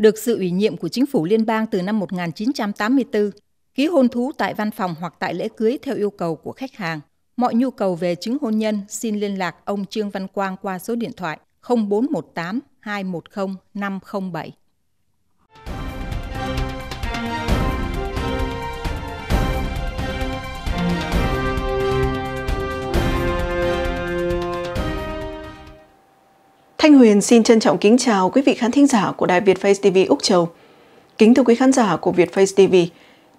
được sự ủy nhiệm của chính phủ liên bang từ năm 1984, ký hôn thú tại văn phòng hoặc tại lễ cưới theo yêu cầu của khách hàng. Mọi nhu cầu về chứng hôn nhân xin liên lạc ông Trương Văn Quang qua số điện thoại 0418 210 507. Thanh Huyền xin trân trọng kính chào quý vị khán thính giả của Đài Việt Face TV Úc Châu. Kính thưa quý khán giả của Việt Face TV,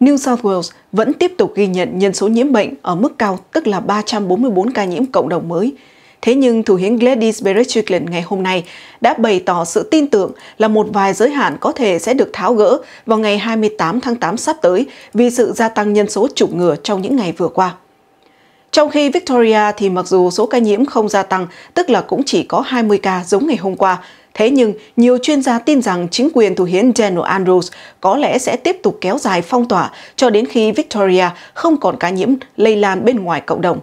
New South Wales vẫn tiếp tục ghi nhận nhân số nhiễm bệnh ở mức cao, tức là 344 ca nhiễm cộng đồng mới. Thế nhưng Thủ hiến Gladys Berejiklian ngày hôm nay đã bày tỏ sự tin tưởng là một vài giới hạn có thể sẽ được tháo gỡ vào ngày 28 tháng 8 sắp tới vì sự gia tăng nhân số chủng ngừa trong những ngày vừa qua. Trong khi Victoria thì mặc dù số ca nhiễm không gia tăng, tức là cũng chỉ có 20 ca giống ngày hôm qua, Thế nhưng, nhiều chuyên gia tin rằng chính quyền thủ hiến General Andrews có lẽ sẽ tiếp tục kéo dài phong tỏa cho đến khi Victoria không còn ca nhiễm lây lan bên ngoài cộng đồng.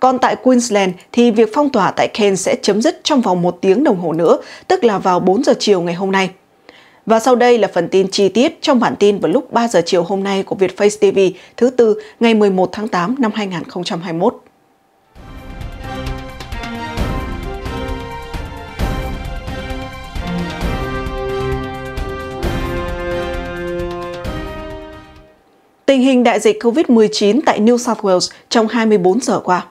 Còn tại Queensland thì việc phong tỏa tại Cairns sẽ chấm dứt trong vòng một tiếng đồng hồ nữa, tức là vào 4 giờ chiều ngày hôm nay. Và sau đây là phần tin chi tiết trong bản tin vào lúc 3 giờ chiều hôm nay của Vietface TV thứ tư ngày 11 tháng 8 năm 2021. Tình hình đại dịch COVID-19 tại New South Wales trong 24 giờ qua.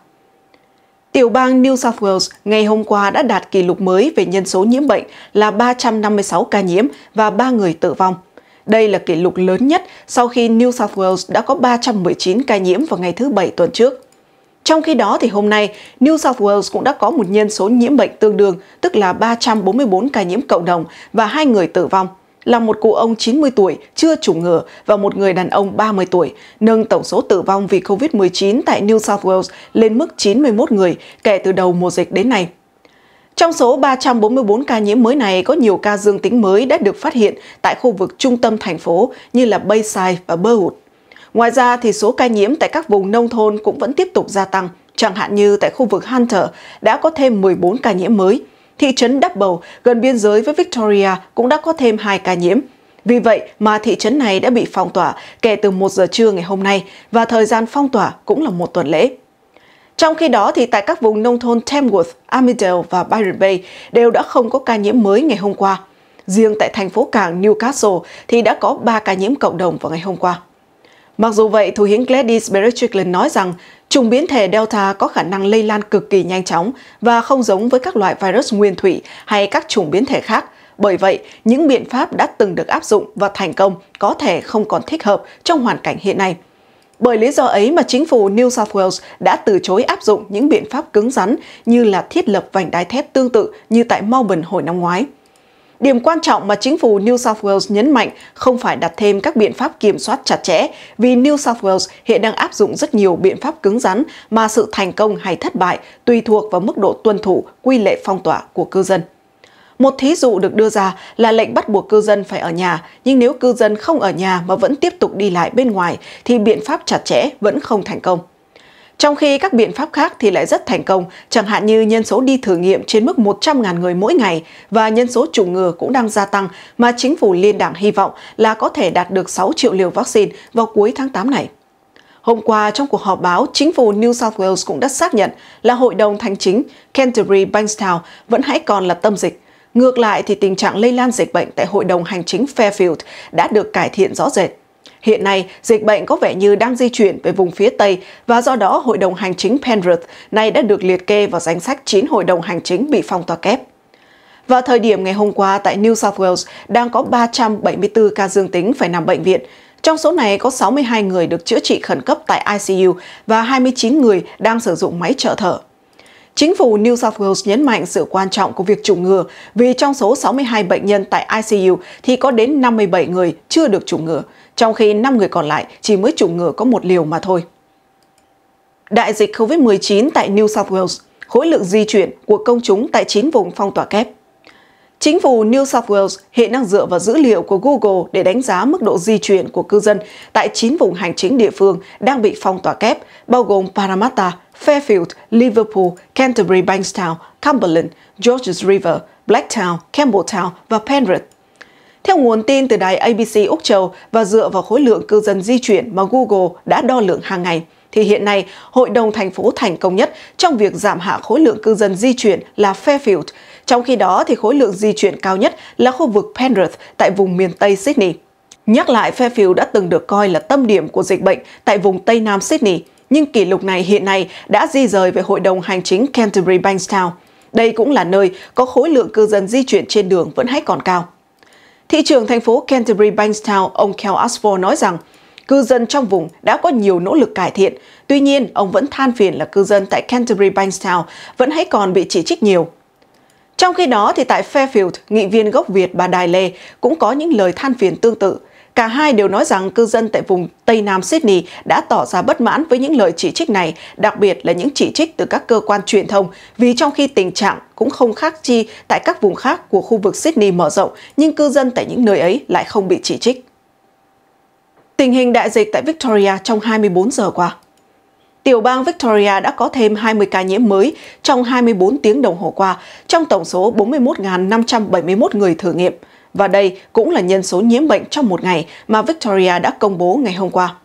Tiểu bang New South Wales ngày hôm qua đã đạt kỷ lục mới về nhân số nhiễm bệnh là 356 ca nhiễm và 3 người tử vong. Đây là kỷ lục lớn nhất sau khi New South Wales đã có 319 ca nhiễm vào ngày thứ Bảy tuần trước. Trong khi đó thì hôm nay, New South Wales cũng đã có một nhân số nhiễm bệnh tương đương, tức là 344 ca nhiễm cộng đồng và hai người tử vong – là một cụ ông 90 tuổi chưa chủng ngừa và một người đàn ông 30 tuổi, nâng tổng số tử vong vì COVID-19 tại New South Wales lên mức 91 người kể từ đầu mùa dịch đến nay. Trong số 344 ca nhiễm mới này, có nhiều ca dương tính mới đã được phát hiện tại khu vực trung tâm thành phố như là Bayside và Burwood. Ngoài ra, thì số ca nhiễm tại các vùng nông thôn cũng vẫn tiếp tục gia tăng, chẳng hạn như tại khu vực Hunter đã có thêm 14 ca nhiễm mới – thị trấn Double gần biên giới với Victoria cũng đã có thêm 2 ca nhiễm. Vì vậy mà thị trấn này đã bị phong tỏa kể từ 1 giờ trưa ngày hôm nay và thời gian phong tỏa cũng là một tuần lễ. Trong khi đó, thì tại các vùng nông thôn Tamworth, Armidale và Byron Bay đều đã không có ca nhiễm mới ngày hôm qua. Riêng tại thành phố cảng Newcastle thì đã có 3 ca nhiễm cộng đồng vào ngày hôm qua. Mặc dù vậy, Thủ hiến Gladys Berejiklian nói rằng Chủng biến thể Delta có khả năng lây lan cực kỳ nhanh chóng và không giống với các loại virus nguyên thủy hay các chủng biến thể khác. Bởi vậy, những biện pháp đã từng được áp dụng và thành công có thể không còn thích hợp trong hoàn cảnh hiện nay. Bởi lý do ấy mà chính phủ New South Wales đã từ chối áp dụng những biện pháp cứng rắn như là thiết lập vành đai thép tương tự như tại Melbourne hồi năm ngoái. Điểm quan trọng mà chính phủ New South Wales nhấn mạnh không phải đặt thêm các biện pháp kiểm soát chặt chẽ, vì New South Wales hiện đang áp dụng rất nhiều biện pháp cứng rắn mà sự thành công hay thất bại tùy thuộc vào mức độ tuân thủ quy lệ phong tỏa của cư dân. Một thí dụ được đưa ra là lệnh bắt buộc cư dân phải ở nhà, nhưng nếu cư dân không ở nhà mà vẫn tiếp tục đi lại bên ngoài thì biện pháp chặt chẽ vẫn không thành công. Trong khi các biện pháp khác thì lại rất thành công, chẳng hạn như nhân số đi thử nghiệm trên mức 100.000 người mỗi ngày và nhân số chủng ngừa cũng đang gia tăng mà chính phủ liên đảng hy vọng là có thể đạt được 6 triệu liều vaccine vào cuối tháng 8 này. Hôm qua, trong cuộc họp báo, chính phủ New South Wales cũng đã xác nhận là hội đồng thành chính Canterbury Bankstown vẫn hãy còn là tâm dịch. Ngược lại thì tình trạng lây lan dịch bệnh tại hội đồng hành chính Fairfield đã được cải thiện rõ rệt. Hiện nay, dịch bệnh có vẻ như đang di chuyển về vùng phía Tây và do đó Hội đồng Hành chính Penrith nay đã được liệt kê vào danh sách 9 hội đồng hành chính bị phong tỏa kép. Vào thời điểm ngày hôm qua tại New South Wales đang có 374 ca dương tính phải nằm bệnh viện. Trong số này có 62 người được chữa trị khẩn cấp tại ICU và 29 người đang sử dụng máy trợ thở. Chính phủ New South Wales nhấn mạnh sự quan trọng của việc chủng ngừa vì trong số 62 bệnh nhân tại ICU thì có đến 57 người chưa được chủng ngừa, trong khi 5 người còn lại chỉ mới chủng ngừa có một liều mà thôi. Đại dịch COVID-19 tại New South Wales, khối lượng di chuyển của công chúng tại 9 vùng phong tỏa kép. Chính phủ New South Wales hiện đang dựa vào dữ liệu của Google để đánh giá mức độ di chuyển của cư dân tại 9 vùng hành chính địa phương đang bị phong tỏa kép, bao gồm Parramatta, Fairfield, Liverpool, Canterbury Bankstown, Cumberland, Georges River, Blacktown, Campbelltown và Penrith. Theo nguồn tin từ đài ABC Úc Châu và dựa vào khối lượng cư dân di chuyển mà Google đã đo lượng hàng ngày, thì hiện nay hội đồng thành phố thành công nhất trong việc giảm hạ khối lượng cư dân di chuyển là Fairfield – trong khi đó, thì khối lượng di chuyển cao nhất là khu vực Penrith tại vùng miền Tây Sydney. Nhắc lại, Fairfield đã từng được coi là tâm điểm của dịch bệnh tại vùng Tây Nam Sydney, nhưng kỷ lục này hiện nay đã di rời về Hội đồng Hành chính Canterbury Bankstown. Đây cũng là nơi có khối lượng cư dân di chuyển trên đường vẫn hay còn cao. Thị trưởng thành phố Canterbury Bankstown, ông Kel Asphor nói rằng, cư dân trong vùng đã có nhiều nỗ lực cải thiện. Tuy nhiên, ông vẫn than phiền là cư dân tại Canterbury Bankstown vẫn hay còn bị chỉ trích nhiều. Trong khi đó, thì tại Fairfield, nghị viên gốc Việt bà Đài Lê cũng có những lời than phiền tương tự. Cả hai đều nói rằng cư dân tại vùng Tây Nam Sydney đã tỏ ra bất mãn với những lời chỉ trích này, đặc biệt là những chỉ trích từ các cơ quan truyền thông, vì trong khi tình trạng cũng không khác chi tại các vùng khác của khu vực Sydney mở rộng, nhưng cư dân tại những nơi ấy lại không bị chỉ trích. Tình hình đại dịch tại Victoria trong 24 giờ qua tiểu bang Victoria đã có thêm 20 ca nhiễm mới trong 24 tiếng đồng hồ qua, trong tổng số 41.571 người thử nghiệm. Và đây cũng là nhân số nhiễm bệnh trong một ngày mà Victoria đã công bố ngày hôm qua.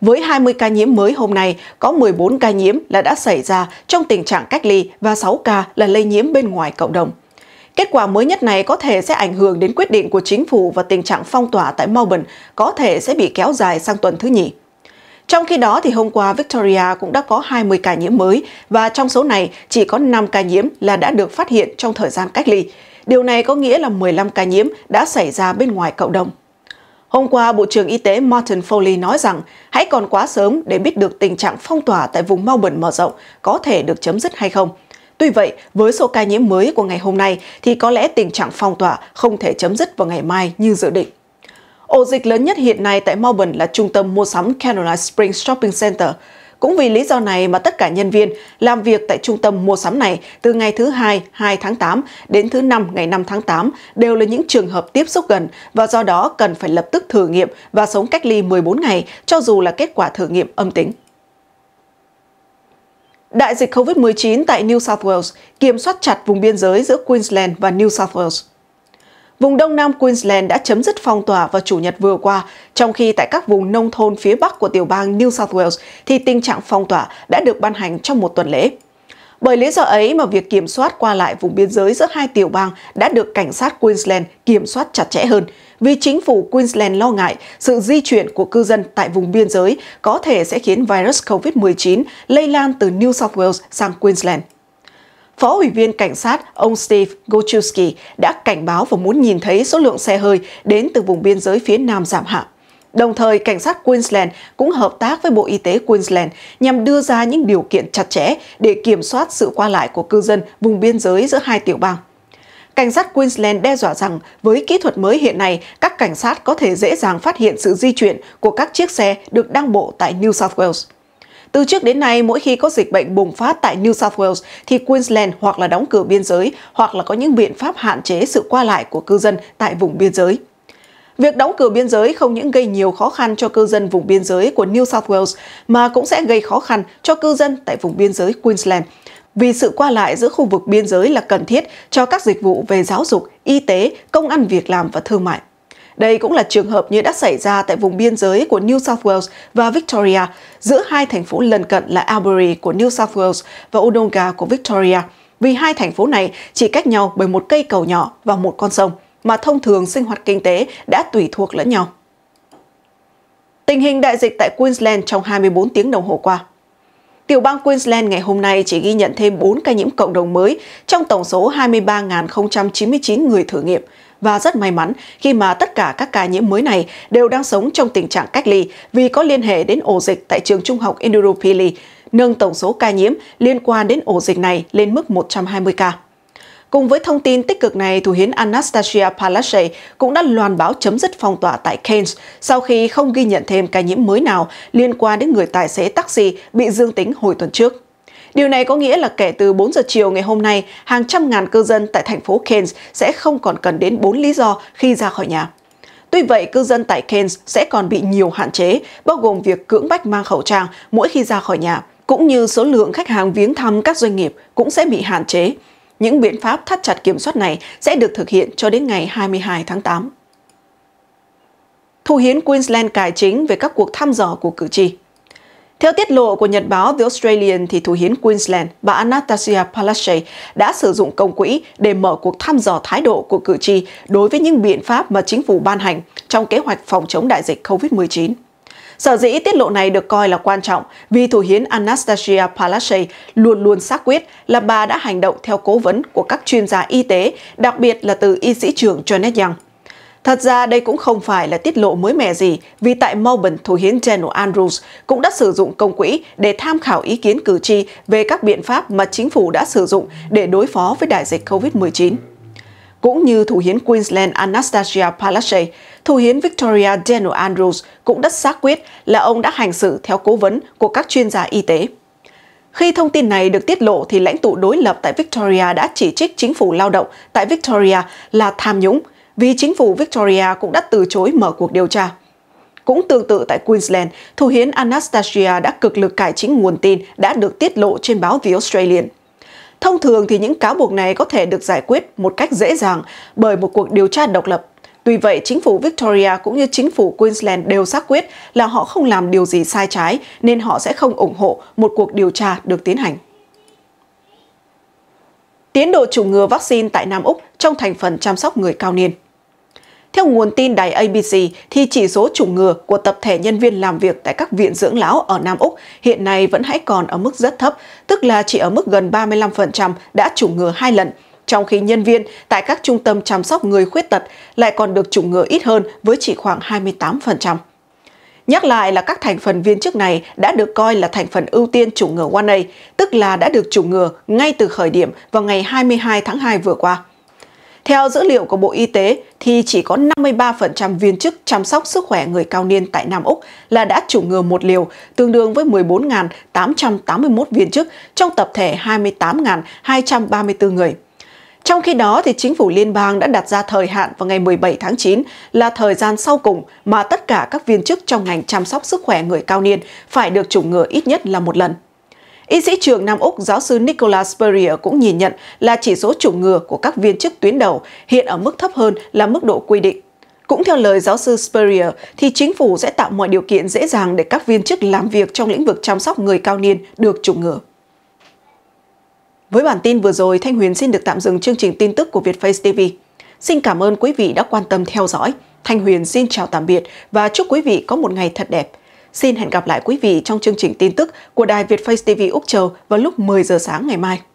Với 20 ca nhiễm mới hôm nay, có 14 ca nhiễm là đã xảy ra trong tình trạng cách ly và 6 ca là lây nhiễm bên ngoài cộng đồng. Kết quả mới nhất này có thể sẽ ảnh hưởng đến quyết định của chính phủ và tình trạng phong tỏa tại Melbourne có thể sẽ bị kéo dài sang tuần thứ nhì. Trong khi đó, thì hôm qua Victoria cũng đã có 20 ca nhiễm mới và trong số này chỉ có 5 ca nhiễm là đã được phát hiện trong thời gian cách ly. Điều này có nghĩa là 15 ca nhiễm đã xảy ra bên ngoài cộng đồng. Hôm qua, Bộ trưởng Y tế Martin Foley nói rằng hãy còn quá sớm để biết được tình trạng phong tỏa tại vùng Melbourne mở rộng có thể được chấm dứt hay không. Tuy vậy, với số ca nhiễm mới của ngày hôm nay thì có lẽ tình trạng phong tỏa không thể chấm dứt vào ngày mai như dự định. Ổ dịch lớn nhất hiện nay tại Melbourne là trung tâm mua sắm Canada Springs Shopping Center. Cũng vì lý do này mà tất cả nhân viên làm việc tại trung tâm mua sắm này từ ngày thứ hai 2 tháng 8 đến thứ năm ngày 5 tháng 8 đều là những trường hợp tiếp xúc gần và do đó cần phải lập tức thử nghiệm và sống cách ly 14 ngày cho dù là kết quả thử nghiệm âm tính. Đại dịch COVID-19 tại New South Wales kiểm soát chặt vùng biên giới giữa Queensland và New South Wales. Vùng Đông Nam Queensland đã chấm dứt phong tỏa vào Chủ nhật vừa qua, trong khi tại các vùng nông thôn phía Bắc của tiểu bang New South Wales thì tình trạng phong tỏa đã được ban hành trong một tuần lễ. Bởi lý do ấy mà việc kiểm soát qua lại vùng biên giới giữa hai tiểu bang đã được cảnh sát Queensland kiểm soát chặt chẽ hơn, vì chính phủ Queensland lo ngại sự di chuyển của cư dân tại vùng biên giới có thể sẽ khiến virus COVID-19 lây lan từ New South Wales sang Queensland. Phó Ủy viên Cảnh sát ông Steve Gochewski đã cảnh báo và muốn nhìn thấy số lượng xe hơi đến từ vùng biên giới phía Nam giảm hạ. Đồng thời, cảnh sát Queensland cũng hợp tác với Bộ Y tế Queensland nhằm đưa ra những điều kiện chặt chẽ để kiểm soát sự qua lại của cư dân vùng biên giới giữa hai tiểu bang. Cảnh sát Queensland đe dọa rằng với kỹ thuật mới hiện nay, các cảnh sát có thể dễ dàng phát hiện sự di chuyển của các chiếc xe được đăng bộ tại New South Wales. Từ trước đến nay, mỗi khi có dịch bệnh bùng phát tại New South Wales thì Queensland hoặc là đóng cửa biên giới hoặc là có những biện pháp hạn chế sự qua lại của cư dân tại vùng biên giới. Việc đóng cửa biên giới không những gây nhiều khó khăn cho cư dân vùng biên giới của New South Wales mà cũng sẽ gây khó khăn cho cư dân tại vùng biên giới Queensland. Vì sự qua lại giữa khu vực biên giới là cần thiết cho các dịch vụ về giáo dục, y tế, công ăn việc làm và thương mại. Đây cũng là trường hợp như đã xảy ra tại vùng biên giới của New South Wales và Victoria giữa hai thành phố lân cận là Albury của New South Wales và Odonga của Victoria, vì hai thành phố này chỉ cách nhau bởi một cây cầu nhỏ và một con sông, mà thông thường sinh hoạt kinh tế đã tùy thuộc lẫn nhau. Tình hình đại dịch tại Queensland trong 24 tiếng đồng hồ qua Tiểu bang Queensland ngày hôm nay chỉ ghi nhận thêm 4 ca nhiễm cộng đồng mới trong tổng số 23.099 người thử nghiệm, và rất may mắn khi mà tất cả các ca nhiễm mới này đều đang sống trong tình trạng cách ly vì có liên hệ đến ổ dịch tại trường trung học Indurupili, nâng tổng số ca nhiễm liên quan đến ổ dịch này lên mức 120 ca. Cùng với thông tin tích cực này, Thủ hiến Anastasia Palaszczuk cũng đã loan báo chấm dứt phong tỏa tại Keynes sau khi không ghi nhận thêm ca nhiễm mới nào liên quan đến người tài xế taxi bị dương tính hồi tuần trước. Điều này có nghĩa là kể từ 4 giờ chiều ngày hôm nay, hàng trăm ngàn cư dân tại thành phố Keynes sẽ không còn cần đến 4 lý do khi ra khỏi nhà. Tuy vậy, cư dân tại Keynes sẽ còn bị nhiều hạn chế, bao gồm việc cưỡng bách mang khẩu trang mỗi khi ra khỏi nhà, cũng như số lượng khách hàng viếng thăm các doanh nghiệp cũng sẽ bị hạn chế. Những biện pháp thắt chặt kiểm soát này sẽ được thực hiện cho đến ngày 22 tháng 8. Thủ hiến Queensland cải chính về các cuộc thăm dò của cử tri theo tiết lộ của Nhật báo The Australian, thì thủ hiến Queensland, bà Anastasia Palaszczuk đã sử dụng công quỹ để mở cuộc thăm dò thái độ của cử tri đối với những biện pháp mà chính phủ ban hành trong kế hoạch phòng chống đại dịch COVID-19. Sở dĩ tiết lộ này được coi là quan trọng vì thủ hiến Anastasia Palaszczuk luôn luôn xác quyết là bà đã hành động theo cố vấn của các chuyên gia y tế, đặc biệt là từ y sĩ trưởng Janet Young. Thật ra đây cũng không phải là tiết lộ mới mẻ gì, vì tại Melbourne, Thủ hiến General Andrews cũng đã sử dụng công quỹ để tham khảo ý kiến cử tri về các biện pháp mà chính phủ đã sử dụng để đối phó với đại dịch COVID-19. Cũng như Thủ hiến Queensland Anastasia Palaszczuk, Thủ hiến Victoria General Andrews cũng đã xác quyết là ông đã hành xử theo cố vấn của các chuyên gia y tế. Khi thông tin này được tiết lộ thì lãnh tụ đối lập tại Victoria đã chỉ trích chính phủ lao động tại Victoria là tham nhũng vì chính phủ Victoria cũng đã từ chối mở cuộc điều tra. Cũng tương tự tại Queensland, thủ hiến Anastasia đã cực lực cải chính nguồn tin đã được tiết lộ trên báo The Australian. Thông thường thì những cáo buộc này có thể được giải quyết một cách dễ dàng bởi một cuộc điều tra độc lập. Tuy vậy, chính phủ Victoria cũng như chính phủ Queensland đều xác quyết là họ không làm điều gì sai trái nên họ sẽ không ủng hộ một cuộc điều tra được tiến hành tiến độ chủng ngừa vaccine tại Nam Úc trong thành phần chăm sóc người cao niên. Theo nguồn tin đài ABC, thì chỉ số chủng ngừa của tập thể nhân viên làm việc tại các viện dưỡng lão ở Nam Úc hiện nay vẫn hãy còn ở mức rất thấp, tức là chỉ ở mức gần 35% đã chủng ngừa hai lần, trong khi nhân viên tại các trung tâm chăm sóc người khuyết tật lại còn được chủng ngừa ít hơn với chỉ khoảng 28%. Nhắc lại là các thành phần viên chức này đã được coi là thành phần ưu tiên chủng ngừa 1A, tức là đã được chủng ngừa ngay từ khởi điểm vào ngày 22 tháng 2 vừa qua. Theo dữ liệu của Bộ Y tế thì chỉ có 53% viên chức chăm sóc sức khỏe người cao niên tại Nam Úc là đã chủng ngừa một liều, tương đương với 14.881 viên chức trong tập thể 28.234 người. Trong khi đó, thì chính phủ liên bang đã đặt ra thời hạn vào ngày 17 tháng 9 là thời gian sau cùng mà tất cả các viên chức trong ngành chăm sóc sức khỏe người cao niên phải được chủng ngừa ít nhất là một lần. Y sĩ trường Nam Úc giáo sư Nicholas Spurrier cũng nhìn nhận là chỉ số chủng ngừa của các viên chức tuyến đầu hiện ở mức thấp hơn là mức độ quy định. Cũng theo lời giáo sư Spurrier, thì chính phủ sẽ tạo mọi điều kiện dễ dàng để các viên chức làm việc trong lĩnh vực chăm sóc người cao niên được chủng ngừa. Với bản tin vừa rồi, Thanh Huyền xin được tạm dừng chương trình tin tức của Vietface TV. Xin cảm ơn quý vị đã quan tâm theo dõi. Thanh Huyền xin chào tạm biệt và chúc quý vị có một ngày thật đẹp. Xin hẹn gặp lại quý vị trong chương trình tin tức của Đài Vietface TV Úc Châu vào lúc 10 giờ sáng ngày mai.